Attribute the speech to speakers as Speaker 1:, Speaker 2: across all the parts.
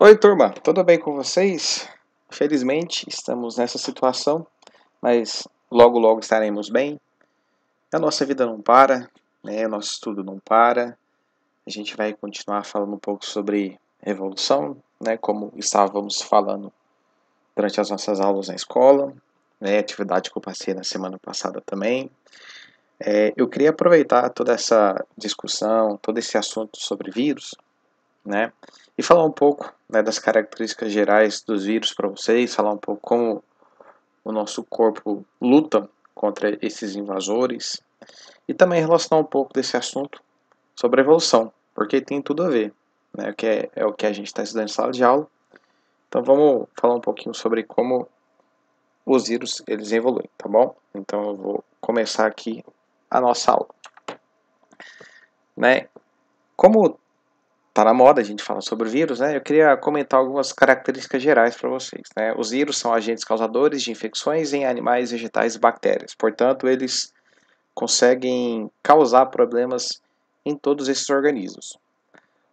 Speaker 1: Oi, turma, tudo bem com vocês? Felizmente estamos nessa situação, mas logo logo estaremos bem. A nossa vida não para, né? o nosso estudo não para. A gente vai continuar falando um pouco sobre evolução, né? como estávamos falando durante as nossas aulas na escola, né? atividade que eu passei na semana passada também. É, eu queria aproveitar toda essa discussão, todo esse assunto sobre vírus, né? e falar um pouco né, das características gerais dos vírus para vocês, falar um pouco como o nosso corpo luta contra esses invasores e também relacionar um pouco desse assunto sobre a evolução, porque tem tudo a ver, né, que é, é o que a gente está estudando em sala de aula. Então vamos falar um pouquinho sobre como os vírus eles evoluem, tá bom? Então eu vou começar aqui a nossa aula. Né? Como tá na moda a gente falar sobre vírus, né? Eu queria comentar algumas características gerais para vocês, né? Os vírus são agentes causadores de infecções em animais, vegetais e bactérias. Portanto, eles conseguem causar problemas em todos esses organismos.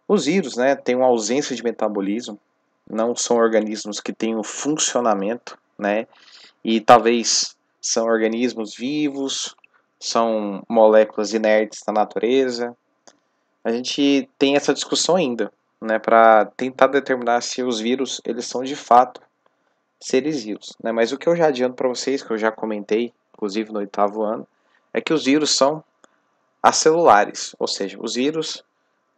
Speaker 1: Os vírus, né, têm uma ausência de metabolismo, não são organismos que têm um funcionamento, né? E talvez são organismos vivos, são moléculas inertes na natureza, a gente tem essa discussão ainda, né, para tentar determinar se os vírus eles são de fato seres vivos, né? Mas o que eu já adianto para vocês, que eu já comentei, inclusive no oitavo ano, é que os vírus são acelulares, ou seja, os vírus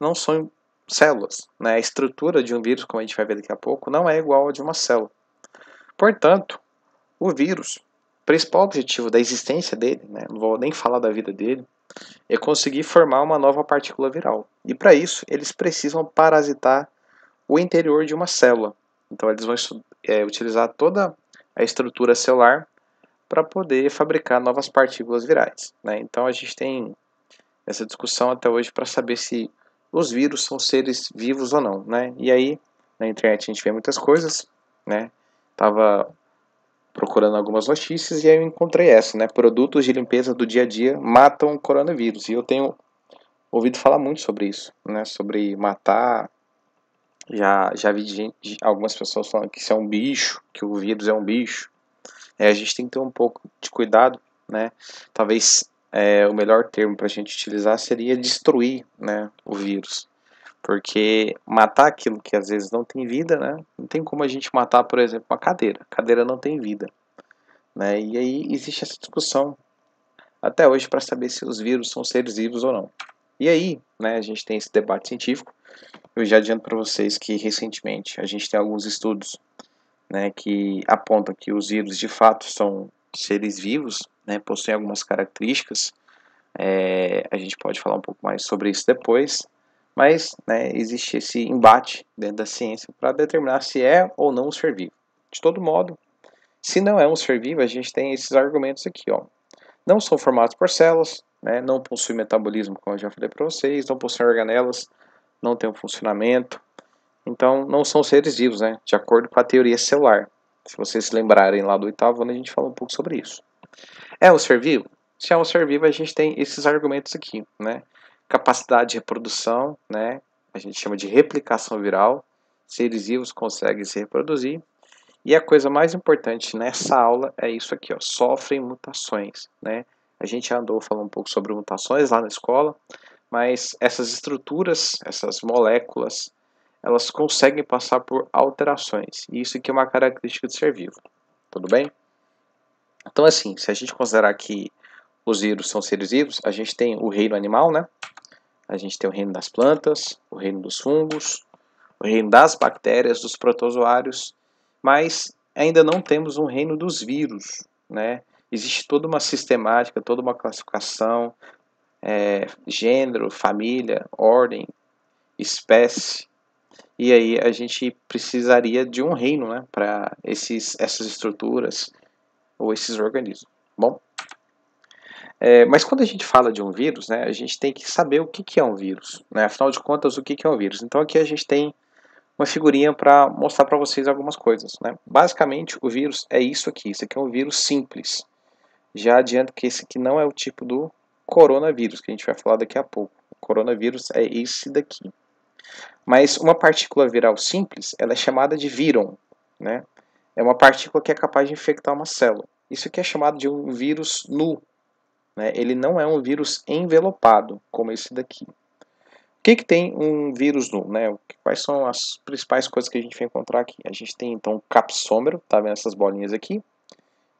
Speaker 1: não são células, né? A estrutura de um vírus, como a gente vai ver daqui a pouco, não é igual a de uma célula. Portanto, o vírus, o principal objetivo da existência dele, né? não vou nem falar da vida dele, e conseguir formar uma nova partícula viral. E para isso, eles precisam parasitar o interior de uma célula. Então, eles vão é, utilizar toda a estrutura celular para poder fabricar novas partículas virais. Né? Então, a gente tem essa discussão até hoje para saber se os vírus são seres vivos ou não. Né? E aí, na internet, a gente vê muitas coisas. Né? Tava procurando algumas notícias e aí eu encontrei essa, né? Produtos de limpeza do dia a dia matam o coronavírus. E eu tenho ouvido falar muito sobre isso, né? Sobre matar. Já, já vi gente, algumas pessoas falando que isso é um bicho, que o vírus é um bicho. É, a gente tem que ter um pouco de cuidado, né? Talvez é, o melhor termo para a gente utilizar seria destruir né, o vírus. Porque matar aquilo que às vezes não tem vida, né? Não tem como a gente matar, por exemplo, uma cadeira. A cadeira não tem vida. Né? E aí existe essa discussão até hoje para saber se os vírus são seres vivos ou não. E aí, né, a gente tem esse debate científico. Eu já adianto para vocês que recentemente a gente tem alguns estudos né, que apontam que os vírus de fato são seres vivos, né, possuem algumas características. É, a gente pode falar um pouco mais sobre isso depois. Mas né, existe esse embate dentro da ciência para determinar se é ou não um ser vivo. De todo modo, se não é um ser vivo, a gente tem esses argumentos aqui. Ó. Não são formados por células, né, não possuem metabolismo, como eu já falei para vocês, não possuem organelas, não tem um funcionamento. Então, não são seres vivos, né, de acordo com a teoria celular. Se vocês se lembrarem lá do oitavo ano, a gente fala um pouco sobre isso. É um ser vivo? Se é um ser vivo, a gente tem esses argumentos aqui, né? Capacidade de reprodução, né? A gente chama de replicação viral. Seres vivos conseguem se reproduzir. E a coisa mais importante nessa aula é isso aqui, ó, sofrem mutações, né? A gente andou falando um pouco sobre mutações lá na escola, mas essas estruturas, essas moléculas, elas conseguem passar por alterações. E isso aqui é uma característica do ser vivo. Tudo bem? Então, assim, se a gente considerar que os vírus são seres vivos, a gente tem o reino animal, né? A gente tem o reino das plantas, o reino dos fungos, o reino das bactérias, dos protozoários, mas ainda não temos um reino dos vírus, né? Existe toda uma sistemática, toda uma classificação, é, gênero, família, ordem, espécie. E aí a gente precisaria de um reino né, para essas estruturas ou esses organismos. Bom, é, mas quando a gente fala de um vírus, né, a gente tem que saber o que, que é um vírus. Né? Afinal de contas, o que, que é um vírus? Então aqui a gente tem uma figurinha para mostrar para vocês algumas coisas. Né? Basicamente, o vírus é isso aqui. Isso aqui é um vírus simples. Já adianto que esse aqui não é o tipo do coronavírus, que a gente vai falar daqui a pouco. O coronavírus é esse daqui. Mas uma partícula viral simples, ela é chamada de víron. Né? É uma partícula que é capaz de infectar uma célula. Isso aqui é chamado de um vírus nu, né? Ele não é um vírus envelopado, como esse daqui. O que, que tem um vírus nu? Né? Quais são as principais coisas que a gente vai encontrar aqui? A gente tem então o capsômero, tá vendo essas bolinhas aqui?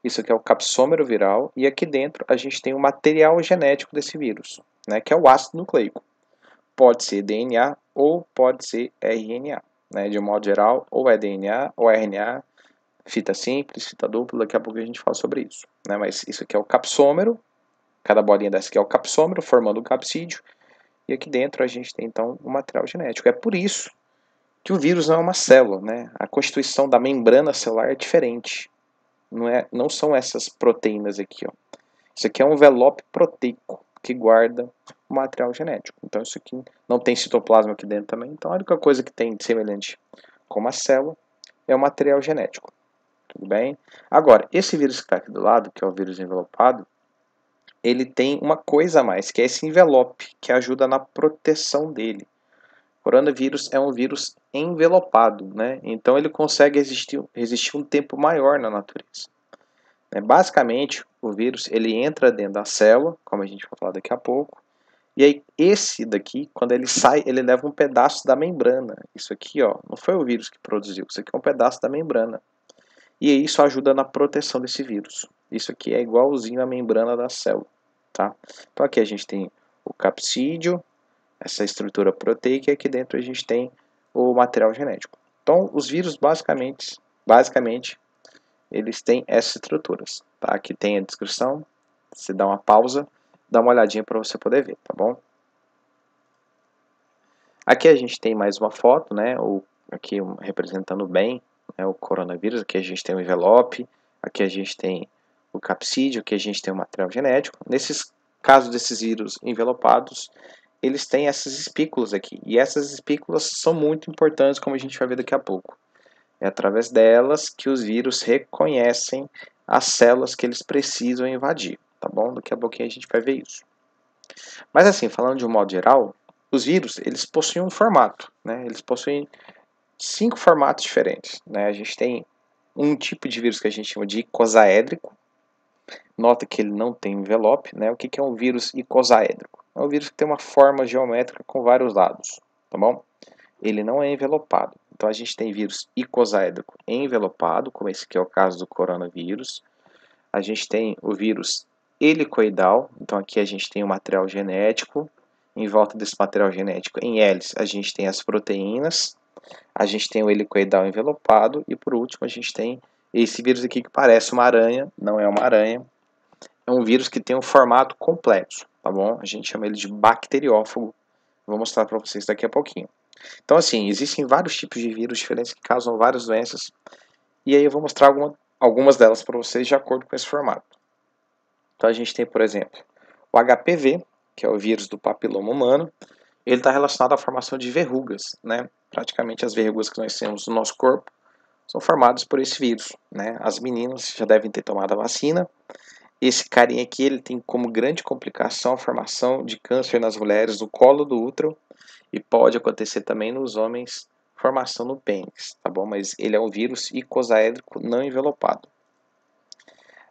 Speaker 1: Isso aqui é o capsômero viral, e aqui dentro a gente tem o material genético desse vírus, né, que é o ácido nucleico. Pode ser DNA ou pode ser RNA. Né, de um modo geral, ou é DNA ou RNA, fita simples, fita dupla, daqui a pouco a gente fala sobre isso. Né, mas isso aqui é o capsômero, Cada bolinha dessa aqui é o capsômero, formando o capsídeo. E aqui dentro a gente tem, então, o material genético. É por isso que o vírus não é uma célula, né? A constituição da membrana celular é diferente. Não, é, não são essas proteínas aqui, ó. Isso aqui é um envelope proteico que guarda o material genético. Então isso aqui não tem citoplasma aqui dentro também. Então a única coisa que tem de semelhante com uma célula é o material genético. Tudo bem? Agora, esse vírus que está aqui do lado, que é o vírus envelopado, ele tem uma coisa a mais, que é esse envelope, que ajuda na proteção dele. O coronavírus é um vírus envelopado, né? então ele consegue resistir, resistir um tempo maior na natureza. Né? Basicamente, o vírus ele entra dentro da célula, como a gente vai falar daqui a pouco, e aí esse daqui, quando ele sai, ele leva um pedaço da membrana. Isso aqui, ó, não foi o vírus que produziu, isso aqui é um pedaço da membrana. E isso ajuda na proteção desse vírus. Isso aqui é igualzinho à membrana da célula, tá? Então aqui a gente tem o capsídeo, essa estrutura proteica, e aqui dentro a gente tem o material genético. Então os vírus basicamente, basicamente eles têm essas estruturas, tá? Aqui tem a descrição, você dá uma pausa, dá uma olhadinha para você poder ver, tá bom? Aqui a gente tem mais uma foto, né? O, aqui representando bem né, o coronavírus. Aqui a gente tem o envelope. Aqui a gente tem o capsídeo, que a gente tem um material genético. Nesses casos desses vírus envelopados, eles têm essas espículas aqui. E essas espículas são muito importantes, como a gente vai ver daqui a pouco. É através delas que os vírus reconhecem as células que eles precisam invadir, tá bom? Daqui a pouquinho a gente vai ver isso. Mas assim, falando de um modo geral, os vírus, eles possuem um formato, né? Eles possuem cinco formatos diferentes, né? A gente tem um tipo de vírus que a gente chama de icosaédrico, Nota que ele não tem envelope. Né? O que, é um vírus icosaédrico? É um vírus que tem uma forma geométrica com vários lados, tá bom? Ele não é envelopado. Então a gente tem vírus icosaédrico envelopado, como esse que é o caso do coronavírus. A gente tem o vírus helicoidal, então aqui a gente tem o material genético. Em volta desse material genético, em hélice, a gente tem as proteínas. A gente tem o helicoidal envelopado e por último a gente tem esse vírus aqui que parece uma aranha, não é uma aranha, é um vírus que tem um formato complexo, tá bom? A gente chama ele de bacteriófago. Vou mostrar para vocês daqui a pouquinho. Então, assim, existem vários tipos de vírus diferentes que causam várias doenças. E aí eu vou mostrar alguma, algumas delas para vocês de acordo com esse formato. Então, a gente tem, por exemplo, o HPV, que é o vírus do papiloma humano. Ele está relacionado à formação de verrugas, né? Praticamente as verrugas que nós temos no nosso corpo são formados por esse vírus. Né? As meninas já devem ter tomado a vacina. Esse carinha aqui ele tem como grande complicação a formação de câncer nas mulheres no colo do útero e pode acontecer também nos homens formação no pênis, tá bom? Mas ele é um vírus icosaédrico não envelopado.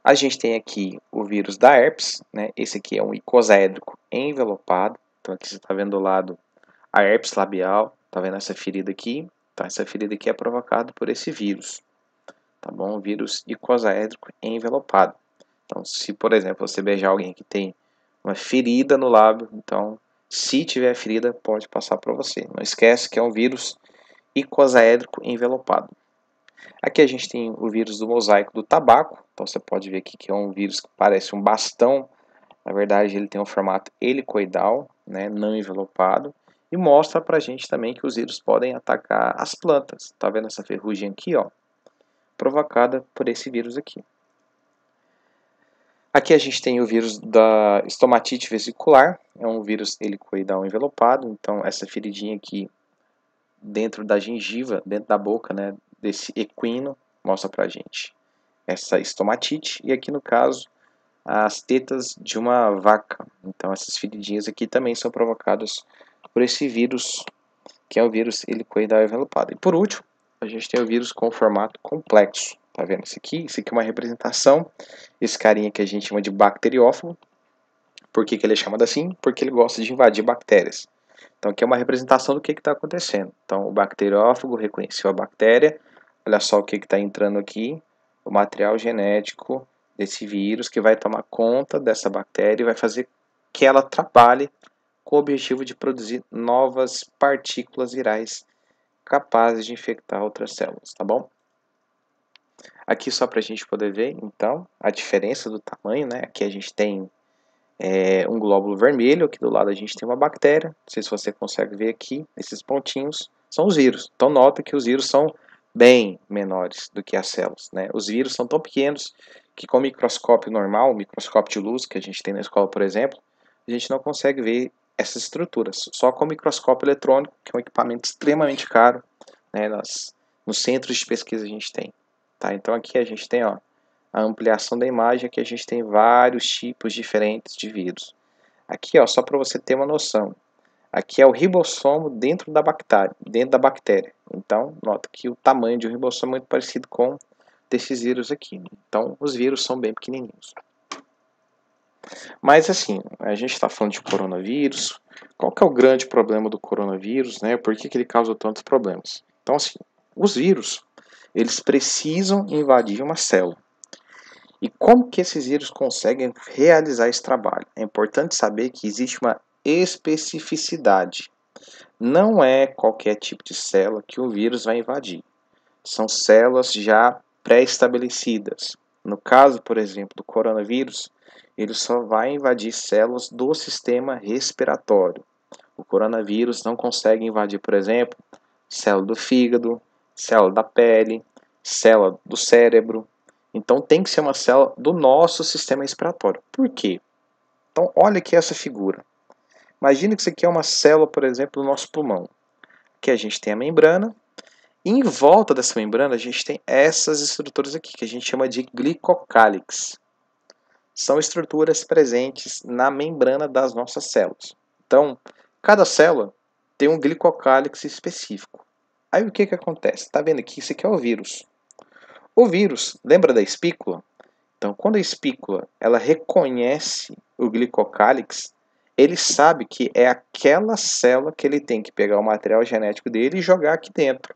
Speaker 1: A gente tem aqui o vírus da herpes, né? Esse aqui é um icosaédrico envelopado. Então aqui você está vendo do lado a herpes labial, tá vendo essa ferida aqui? Tá, essa ferida aqui é provocada por esse vírus, tá bom? vírus icosaédrico envelopado. Então, se, por exemplo, você beijar alguém que tem uma ferida no lábio, então, se tiver ferida, pode passar para você. Não esquece que é um vírus icosaédrico envelopado. Aqui a gente tem o vírus do mosaico do tabaco. Então você pode ver aqui que é um vírus que parece um bastão. Na verdade, ele tem um formato helicoidal, né, não envelopado e mostra para a gente também que os vírus podem atacar as plantas. Está vendo essa ferrugem aqui? Ó, provocada por esse vírus aqui. Aqui a gente tem o vírus da estomatite vesicular, é um vírus helicoidal envelopado, então essa feridinha aqui dentro da gengiva, dentro da boca, né, desse equino, mostra pra gente essa estomatite e aqui no caso as tetas de uma vaca. Então essas feridinhas aqui também são provocadas por esse vírus, que é o vírus helicoidal envelopado. E por último, a gente tem o vírus com formato complexo. Tá vendo? Esse aqui, esse aqui é uma representação. Esse carinha que a gente chama de bacteriófago. Por que, que ele é chamado assim? Porque ele gosta de invadir bactérias. Então, aqui é uma representação do que está acontecendo. Então, o bacteriófago reconheceu a bactéria. Olha só o que está entrando aqui. O material genético desse vírus que vai tomar conta dessa bactéria e vai fazer que ela trabalhe com o objetivo de produzir novas partículas virais capazes de infectar outras células, tá bom? Aqui só para a gente poder ver, então, a diferença do tamanho, né? Aqui a gente tem é, um glóbulo vermelho, aqui do lado a gente tem uma bactéria. Não sei se você consegue ver aqui, esses pontinhos são os vírus. Então nota que os vírus são bem menores do que as células, né? Os vírus são tão pequenos que com o microscópio normal, o microscópio de luz que a gente tem na escola, por exemplo, a gente não consegue ver essas estruturas. Só com o microscópio eletrônico, que é um equipamento extremamente caro, né, nós, nos centros de pesquisa a gente tem. Tá? Então aqui a gente tem ó, a ampliação da imagem, aqui a gente tem vários tipos diferentes de vírus. Aqui, ó, só para você ter uma noção, aqui é o ribossomo dentro da bactéria. Dentro da bactéria. Então, nota que o tamanho de um ribossomo é muito parecido com desses vírus aqui. Então, os vírus são bem pequenininhos. Mas assim, a gente está falando de coronavírus. Qual que é o grande problema do coronavírus, né? Por que, que ele causa tantos problemas? Então, assim, os vírus, eles precisam invadir uma célula. E como que esses vírus conseguem realizar esse trabalho? É importante saber que existe uma especificidade. Não é qualquer tipo de célula que o vírus vai invadir. São células já pré-estabelecidas. No caso, por exemplo, do coronavírus, ele só vai invadir células do sistema respiratório. O coronavírus não consegue invadir, por exemplo, célula do fígado, célula da pele, célula do cérebro. Então tem que ser uma célula do nosso sistema respiratório. Por quê? Então olha aqui essa figura. Imagina que isso aqui é uma célula, por exemplo, do nosso pulmão. Aqui a gente tem a membrana. E em volta dessa membrana a gente tem essas estruturas aqui, que a gente chama de glicocálix são estruturas presentes na membrana das nossas células. Então, cada célula tem um glicocálix específico. Aí o que, que acontece? Está vendo aqui? Isso aqui é o vírus. O vírus, lembra da espícula? Então, quando a espícula ela reconhece o glicocálix, ele sabe que é aquela célula que ele tem que pegar o material genético dele e jogar aqui dentro.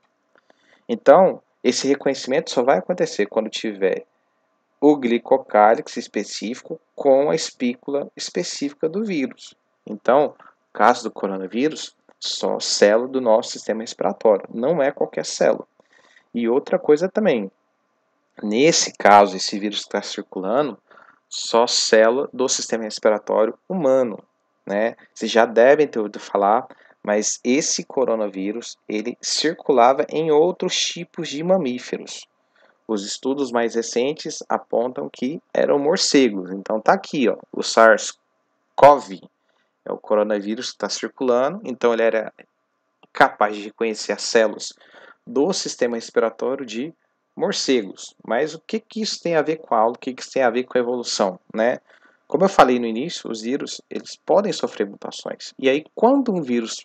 Speaker 1: Então, esse reconhecimento só vai acontecer quando tiver o glicocálix específico com a espícula específica do vírus. Então, caso do coronavírus, só célula do nosso sistema respiratório, não é qualquer célula. E outra coisa também, nesse caso, esse vírus está circulando, só célula do sistema respiratório humano, né? Vocês já devem ter ouvido falar, mas esse coronavírus, ele circulava em outros tipos de mamíferos, os estudos mais recentes apontam que eram morcegos. Então tá aqui, ó, o SARS-CoV é o coronavírus que está circulando. Então ele era capaz de reconhecer as células do sistema respiratório de morcegos. Mas o que, que isso tem a ver com a aula? O que, que isso tem a ver com a evolução? Né? Como eu falei no início, os vírus eles podem sofrer mutações. E aí, quando um vírus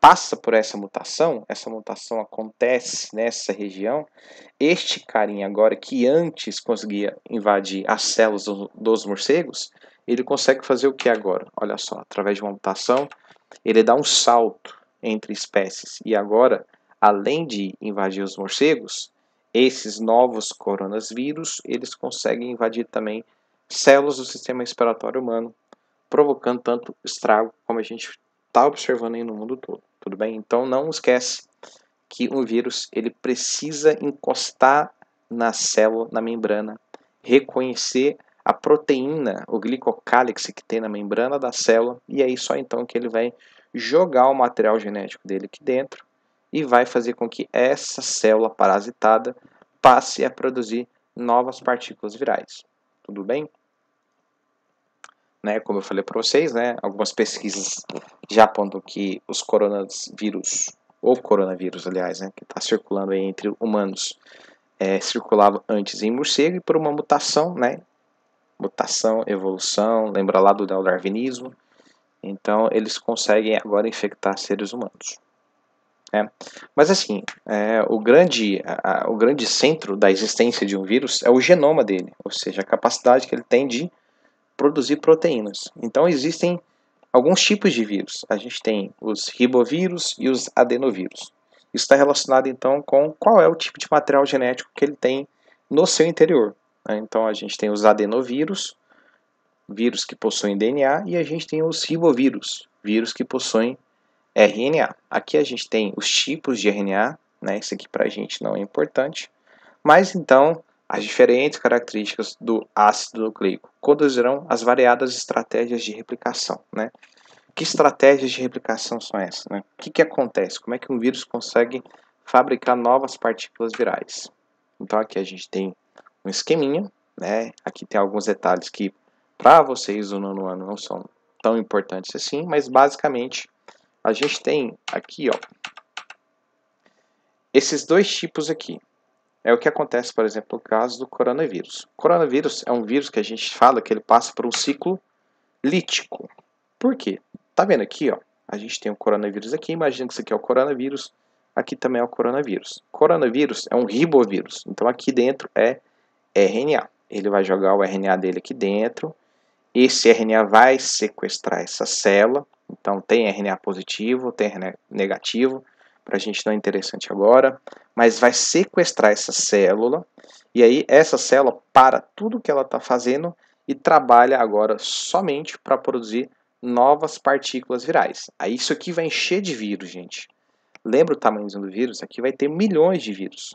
Speaker 1: passa por essa mutação, essa mutação acontece nessa região, este carinha agora que antes conseguia invadir as células dos morcegos, ele consegue fazer o que agora? Olha só, através de uma mutação, ele dá um salto entre espécies e agora, além de invadir os morcegos, esses novos coronavírus, eles conseguem invadir também células do sistema respiratório humano, provocando tanto estrago como a gente está observando aí no mundo todo. Tudo bem? Então não esquece que um vírus ele precisa encostar na célula, na membrana, reconhecer a proteína, o glicocálix que tem na membrana da célula, e aí só então que ele vai jogar o material genético dele aqui dentro e vai fazer com que essa célula parasitada passe a produzir novas partículas virais. Tudo bem? né, como eu falei para vocês, né, algumas pesquisas já apontam que os coronavírus, ou coronavírus, aliás, né, que está circulando entre humanos, é, circulava antes em morcego e por uma mutação, né, mutação, evolução, lembra lá do neodarwinismo, então eles conseguem agora infectar seres humanos. É. Mas assim, é, o, grande, a, o grande centro da existência de um vírus é o genoma dele, ou seja, a capacidade que ele tem de produzir proteínas. Então existem alguns tipos de vírus. A gente tem os ribovírus e os adenovírus. Isso está relacionado então com qual é o tipo de material genético que ele tem no seu interior. Né? Então a gente tem os adenovírus, vírus que possuem DNA, e a gente tem os ribovírus, vírus que possuem RNA. Aqui a gente tem os tipos de RNA, né? isso aqui para a gente não é importante. Mas então as diferentes características do ácido nucleico conduzirão às variadas estratégias de replicação. Né? Que estratégias de replicação são essas? Né? O que, que acontece? Como é que um vírus consegue fabricar novas partículas virais? Então aqui a gente tem um esqueminha, né? aqui tem alguns detalhes que para vocês do nono ano não são tão importantes assim, mas basicamente a gente tem aqui ó, esses dois tipos aqui, é o que acontece, por exemplo, no caso do coronavírus. O coronavírus é um vírus que a gente fala que ele passa por um ciclo lítico. Por quê? Tá vendo aqui, ó? A gente tem o um coronavírus aqui, imagina que isso aqui é o coronavírus, aqui também é o coronavírus. Coronavírus é um ribovírus, então aqui dentro é RNA. Ele vai jogar o RNA dele aqui dentro, esse RNA vai sequestrar essa célula, então tem RNA positivo, tem RNA negativo, para a gente não é interessante agora, mas vai sequestrar essa célula e aí essa célula para tudo que ela está fazendo e trabalha agora somente para produzir novas partículas virais. Aí isso aqui vai encher de vírus, gente. Lembra o tamanho do vírus? Aqui vai ter milhões de vírus.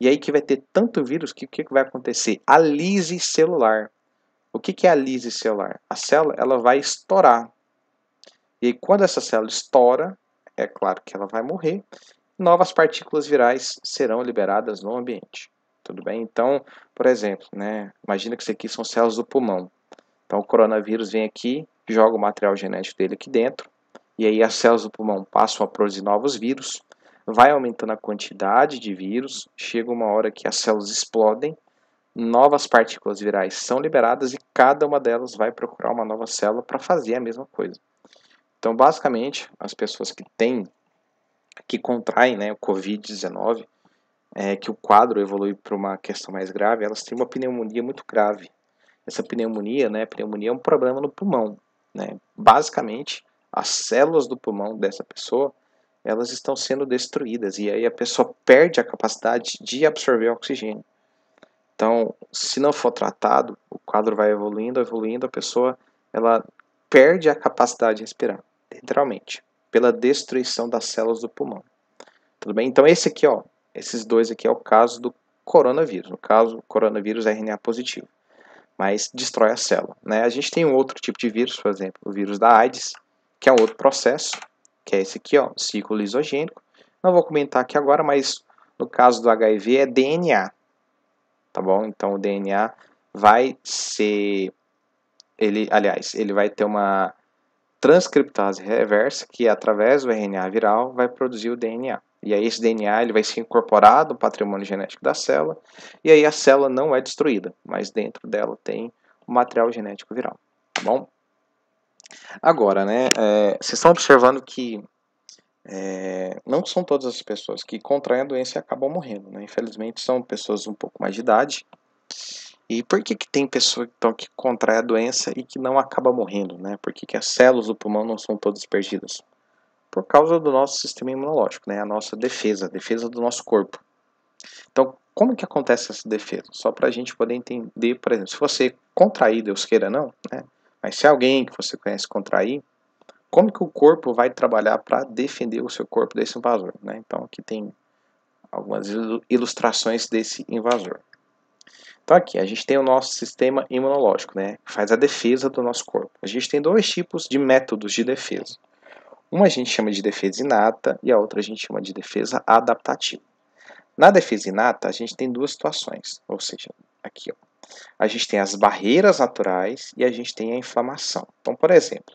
Speaker 1: E aí que vai ter tanto vírus que o que, vai acontecer? A lise celular. O que, que é a lise celular? A célula ela vai estourar. E aí, quando essa célula estoura, é claro que ela vai morrer, novas partículas virais serão liberadas no ambiente. Tudo bem? Então, por exemplo, né, imagina que isso aqui são células do pulmão. Então, o coronavírus vem aqui, joga o material genético dele aqui dentro, e aí as células do pulmão passam a produzir novos vírus, vai aumentando a quantidade de vírus, chega uma hora que as células explodem, novas partículas virais são liberadas e cada uma delas vai procurar uma nova célula para fazer a mesma coisa. Então, basicamente, as pessoas que têm, que contraem né, o Covid-19, é, que o quadro evolui para uma questão mais grave, elas têm uma pneumonia muito grave. Essa pneumonia, né, pneumonia é um problema no pulmão. Né? Basicamente, as células do pulmão dessa pessoa elas estão sendo destruídas e aí a pessoa perde a capacidade de absorver oxigênio. Então, se não for tratado, o quadro vai evoluindo, evoluindo, a pessoa ela perde a capacidade de respirar literalmente, pela destruição das células do pulmão. Tudo bem? Então esse aqui, ó, esses dois aqui é o caso do coronavírus. No caso, o coronavírus é RNA positivo, mas destrói a célula. Né? A gente tem um outro tipo de vírus, por exemplo, o vírus da AIDS, que é um outro processo, que é esse aqui, ó, ciclo lisogênico. Não vou comentar aqui agora, mas no caso do HIV é DNA, tá bom? Então o DNA vai ser, ele, aliás, ele vai ter uma transcriptase reversa, que é através do RNA viral vai produzir o DNA. E aí esse DNA ele vai ser incorporado no patrimônio genético da célula, e aí a célula não é destruída, mas dentro dela tem o material genético viral, tá bom? Agora, né, é, vocês estão observando que é, não são todas as pessoas que contraem a doença e acabam morrendo, né? Infelizmente são pessoas um pouco mais de idade, e por que, que tem pessoa então, que contrai a doença e que não acaba morrendo? Né? Por que, que as células do pulmão não são todas perdidas? Por causa do nosso sistema imunológico, né? a nossa defesa, a defesa do nosso corpo. Então, como que acontece essa defesa? Só para a gente poder entender, por exemplo, se você contrair, Deus queira não, né? mas se é alguém que você conhece contrair, como que o corpo vai trabalhar para defender o seu corpo desse invasor? Né? Então, aqui tem algumas ilustrações desse invasor. Então aqui a gente tem o nosso sistema imunológico, né? Faz a defesa do nosso corpo. A gente tem dois tipos de métodos de defesa. Uma a gente chama de defesa inata e a outra a gente chama de defesa adaptativa. Na defesa inata, a gente tem duas situações, ou seja, aqui ó, a gente tem as barreiras naturais e a gente tem a inflamação. Então, por exemplo,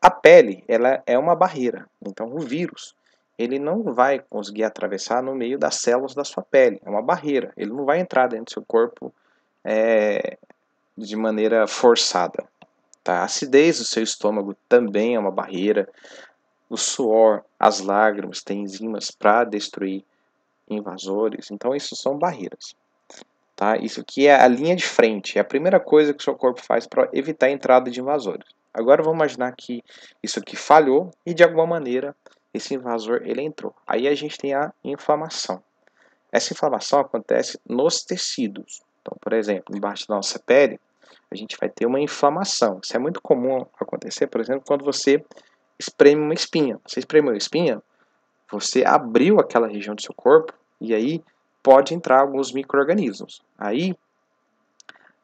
Speaker 1: a pele ela é uma barreira. Então, o vírus ele não vai conseguir atravessar no meio das células da sua pele, é uma barreira, ele não vai entrar dentro do seu corpo é, de maneira forçada. Tá? A acidez do seu estômago também é uma barreira, o suor, as lágrimas têm enzimas para destruir invasores, então isso são barreiras. Tá? Isso aqui é a linha de frente, é a primeira coisa que o seu corpo faz para evitar a entrada de invasores. Agora vamos imaginar que isso aqui falhou e de alguma maneira esse invasor ele entrou. Aí a gente tem a inflamação. Essa inflamação acontece nos tecidos. Então, por exemplo, embaixo da nossa pele, a gente vai ter uma inflamação. Isso é muito comum acontecer, por exemplo, quando você espreme uma espinha. Você espremeu a espinha, você abriu aquela região do seu corpo e aí pode entrar alguns micro-organismos. Aí,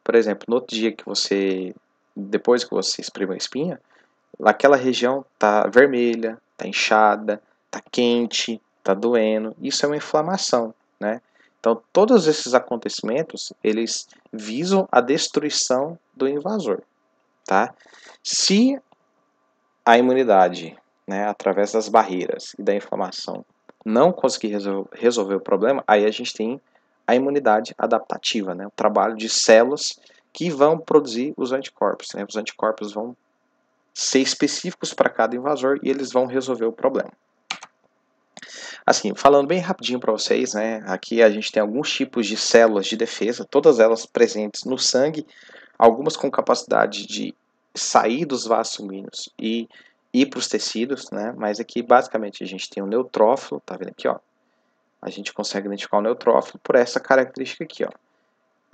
Speaker 1: por exemplo, no outro dia que você, depois que você espremeu a espinha, aquela região tá vermelha, está inchada, está quente, está doendo. Isso é uma inflamação, né? Então, todos esses acontecimentos, eles visam a destruição do invasor, tá? Se a imunidade, né, através das barreiras e da inflamação, não conseguir resolver resolver o problema, aí a gente tem a imunidade adaptativa, né? O trabalho de células que vão produzir os anticorpos, né? Os anticorpos vão ser específicos para cada invasor e eles vão resolver o problema. Assim, falando bem rapidinho para vocês, né? Aqui a gente tem alguns tipos de células de defesa, todas elas presentes no sangue, algumas com capacidade de sair dos vasos sanguíneos e ir para os tecidos, né? Mas aqui basicamente a gente tem o neutrófilo, tá vendo aqui, ó? A gente consegue identificar o neutrófilo por essa característica aqui, ó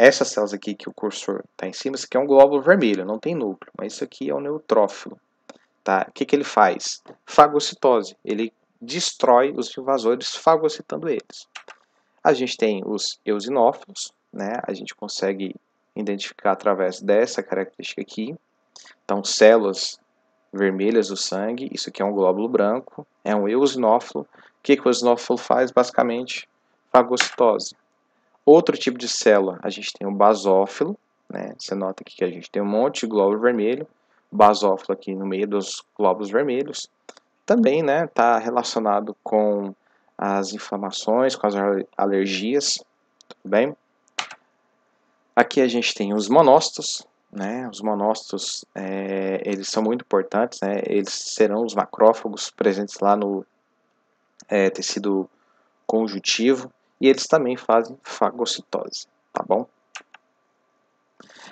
Speaker 1: essas células aqui que o cursor está em cima, isso aqui é um glóbulo vermelho, não tem núcleo, mas isso aqui é um neutrófilo. Tá? O que, que ele faz? Fagocitose. Ele destrói os invasores fagocitando eles. A gente tem os eosinófilos, né? a gente consegue identificar através dessa característica aqui. Então, células vermelhas do sangue, isso aqui é um glóbulo branco, é um eosinófilo. O que, que o eosinófilo faz? Basicamente, fagocitose. Outro tipo de célula, a gente tem o basófilo, né? Você nota aqui que a gente tem um monte de glóbulo vermelho, basófilo aqui no meio dos glóbulos vermelhos. Também, né, tá relacionado com as inflamações, com as alergias, tudo bem? Aqui a gente tem os monócitos, né? Os monócitos, é, eles são muito importantes, né? Eles serão os macrófagos presentes lá no é, tecido conjuntivo, e eles também fazem fagocitose, tá bom?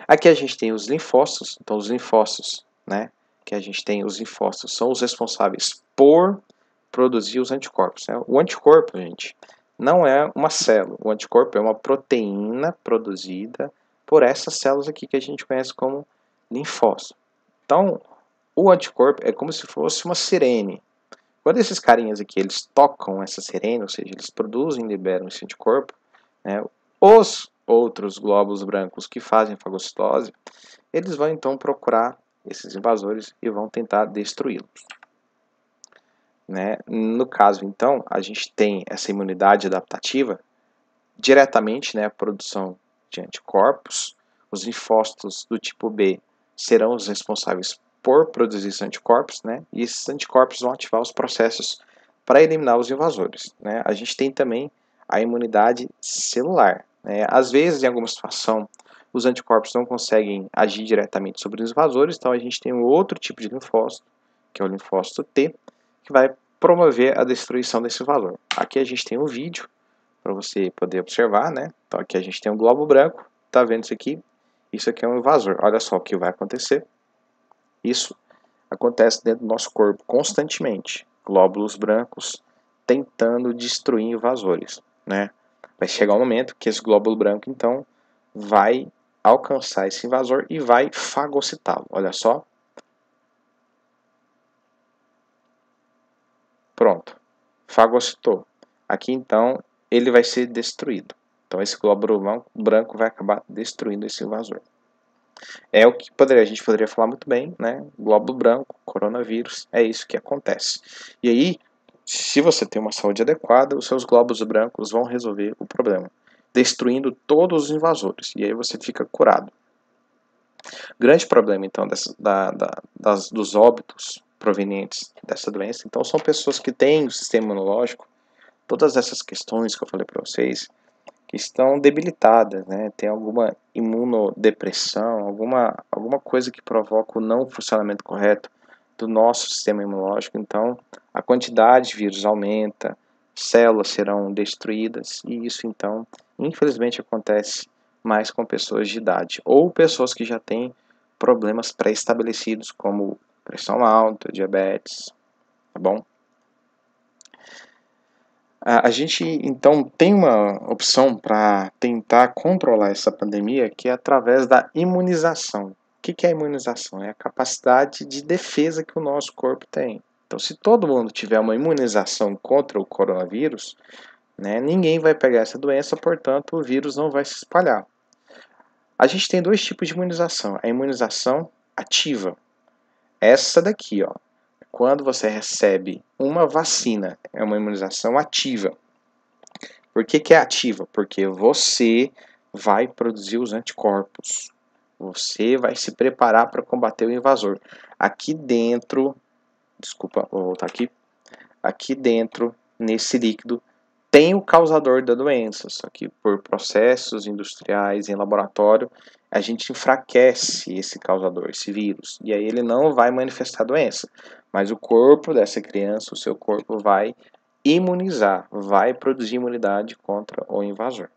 Speaker 1: Aqui a gente tem os linfócitos, então os linfócitos, né? Que a gente tem os linfócitos são os responsáveis por produzir os anticorpos. Né? O anticorpo, gente, não é uma célula. O anticorpo é uma proteína produzida por essas células aqui que a gente conhece como linfócito. Então, o anticorpo é como se fosse uma sirene, quando esses carinhas aqui eles tocam essa serena, ou seja, eles produzem e liberam esse anticorpo, né, os outros glóbulos brancos que fazem fagocitose, eles vão então procurar esses invasores e vão tentar destruí-los. Né? No caso, então, a gente tem essa imunidade adaptativa diretamente, né, a produção de anticorpos. Os linfócitos do tipo B serão os responsáveis por produzir esses anticorpos, né? E esses anticorpos vão ativar os processos para eliminar os invasores, né? A gente tem também a imunidade celular, né? Às vezes, em alguma situação, os anticorpos não conseguem agir diretamente sobre os invasores, então a gente tem um outro tipo de linfócito, que é o linfócito T, que vai promover a destruição desse valor. Aqui a gente tem um vídeo para você poder observar, né? Então aqui a gente tem um globo branco, tá vendo isso aqui? Isso aqui é um invasor. Olha só o que vai acontecer. Isso acontece dentro do nosso corpo constantemente. Glóbulos brancos tentando destruir invasores, né? Vai chegar um momento que esse glóbulo branco, então, vai alcançar esse invasor e vai fagocitá-lo. Olha só. Pronto. Fagocitou. Aqui, então, ele vai ser destruído. Então, esse glóbulo branco vai acabar destruindo esse invasor. É o que poderia, a gente poderia falar muito bem, né? Globo branco, coronavírus, é isso que acontece. E aí, se você tem uma saúde adequada, os seus glóbulos brancos vão resolver o problema, destruindo todos os invasores, e aí você fica curado. Grande problema, então, dessa, da, da, das, dos óbitos provenientes dessa doença, então, são pessoas que têm o sistema imunológico, todas essas questões que eu falei para vocês, que estão debilitadas, né? Tem alguma imunodepressão, alguma, alguma coisa que provoca o não funcionamento correto do nosso sistema imunológico. Então, a quantidade de vírus aumenta, células serão destruídas, e isso, então, infelizmente acontece mais com pessoas de idade ou pessoas que já têm problemas pré-estabelecidos, como pressão alta, diabetes, tá bom? A, gente então tem uma opção para tentar controlar essa pandemia que é através da imunização. O que, é a imunização? É a capacidade de defesa que o nosso corpo tem. Então, se todo mundo tiver uma imunização contra o coronavírus, né, ninguém vai pegar essa doença, portanto, o vírus não vai se espalhar. A gente tem dois tipos de imunização: a imunização ativa, essa daqui, ó, quando você recebe uma vacina, é uma imunização ativa. Por que, que é ativa? Porque você vai produzir os anticorpos. Você vai se preparar para combater o invasor. Aqui dentro, desculpa, vou voltar aqui. Aqui dentro, nesse líquido, tem o causador da doença, só que por processos industriais em laboratório, a gente enfraquece esse causador, esse vírus, e aí ele não vai manifestar doença. Mas o corpo dessa criança, o seu corpo vai imunizar, vai produzir imunidade contra o invasor.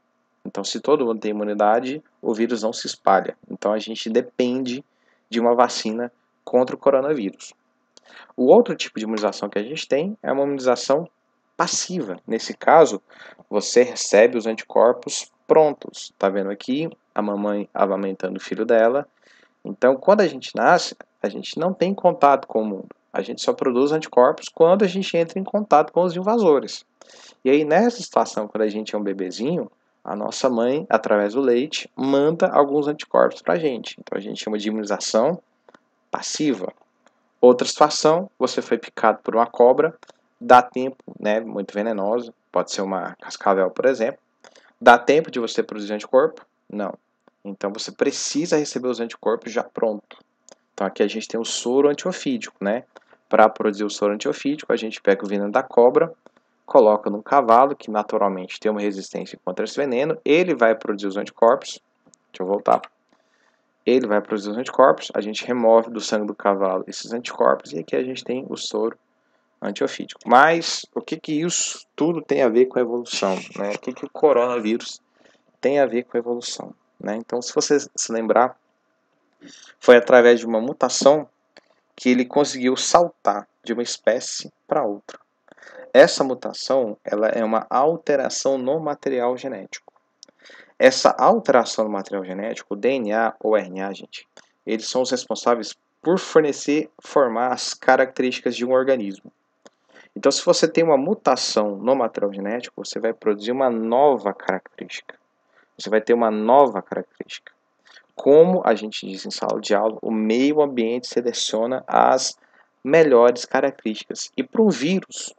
Speaker 1: Então, se todo mundo tem imunidade, o vírus não se espalha. Então, a gente depende de uma vacina contra o coronavírus. O outro tipo de imunização que a gente tem é uma imunização passiva. Nesse caso, você recebe os anticorpos prontos. Está vendo aqui a mamãe amamentando o filho dela. Então, quando a gente nasce, a gente não tem contato com o mundo. A gente só produz anticorpos quando a gente entra em contato com os invasores. E aí, nessa situação, quando a gente é um bebezinho, a nossa mãe, através do leite, manda alguns anticorpos para a gente. Então, a gente chama de imunização passiva. Outra situação, você foi picado por uma cobra, dá tempo, né, muito venenosa, pode ser uma cascavel, por exemplo, dá tempo de você produzir anticorpo? Não. Então, você precisa receber os anticorpos já pronto. Então, aqui a gente tem o soro antiofídico, né? Para produzir o soro antiofídico, a gente pega o veneno da cobra, coloca no cavalo, que naturalmente tem uma resistência contra esse veneno, ele vai produzir os anticorpos. Deixa eu voltar. Ele vai produzir os anticorpos, a gente remove do sangue do cavalo esses anticorpos e aqui a gente tem o soro antiofídico. Mas o que, que isso tudo tem a ver com a evolução? Né? O que, que o coronavírus tem a ver com a evolução? Né? Então, se você se lembrar, foi através de uma mutação que ele conseguiu saltar de uma espécie para outra. Essa mutação ela é uma alteração no material genético. Essa alteração no material genético, o DNA ou RNA, gente, eles são os responsáveis por fornecer, formar as características de um organismo. Então, se você tem uma mutação no material genético, você vai produzir uma nova característica. Você vai ter uma nova característica. Como a gente diz em sala de aula, o meio ambiente seleciona as melhores características. E para um vírus,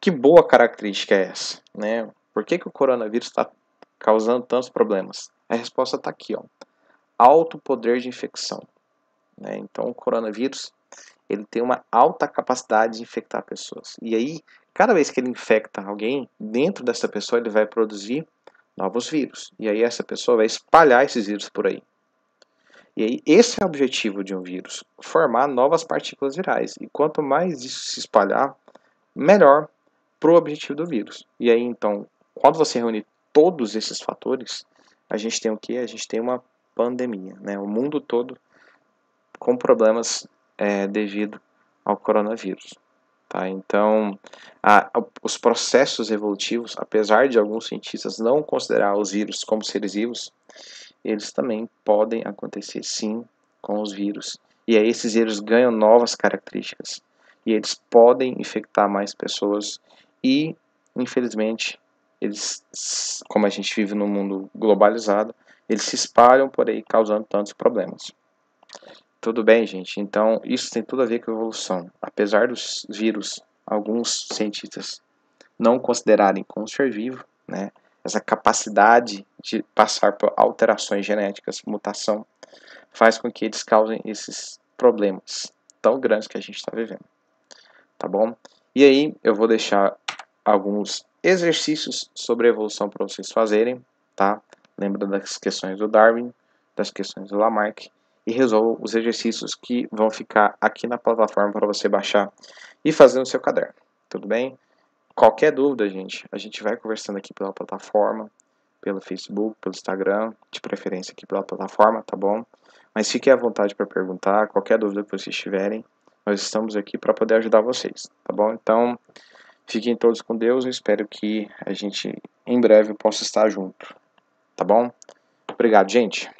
Speaker 1: que boa característica é essa? Né? Por que, que o coronavírus está causando tantos problemas? A resposta está aqui, ó. alto poder de infecção. Né? Então, o coronavírus ele tem uma alta capacidade de infectar pessoas. E aí, cada vez que ele infecta alguém, dentro dessa pessoa ele vai produzir novos vírus. E aí essa pessoa vai espalhar esses vírus por aí. E aí esse é o objetivo de um vírus, formar novas partículas virais. E quanto mais isso se espalhar, melhor para o objetivo do vírus. E aí então, quando você reúne todos esses fatores, a gente tem o que? A gente tem uma pandemia, né? O mundo todo com problemas é, devido ao coronavírus. Tá? Então, a, a, os processos evolutivos, apesar de alguns cientistas não considerar os vírus como seres vivos, eles também podem acontecer sim com os vírus. E aí esses vírus ganham novas características e eles podem infectar mais pessoas e, infelizmente, eles, como a gente vive num mundo globalizado, eles se espalham por aí causando tantos problemas. Tudo bem, gente? Então, isso tem tudo a ver com a evolução. Apesar dos vírus, alguns cientistas não considerarem como ser vivo, né? Essa capacidade de passar por alterações genéticas, mutação, faz com que eles causem esses problemas tão grandes que a gente está vivendo. Tá bom? E aí, eu vou deixar alguns exercícios sobre a evolução para vocês fazerem, tá? Lembra das questões do Darwin, das questões do Lamarck e resolva os exercícios que vão ficar aqui na plataforma para você baixar e fazer no seu caderno. Tudo bem? Qualquer dúvida, gente, a gente vai conversando aqui pela plataforma, pelo Facebook, pelo Instagram, de preferência aqui pela plataforma, tá bom? Mas fiquem à vontade para perguntar, qualquer dúvida que vocês tiverem, nós estamos aqui para poder ajudar vocês, tá bom? Então, fiquem todos com Deus, eu espero que a gente em breve possa estar junto, tá bom? Obrigado, gente.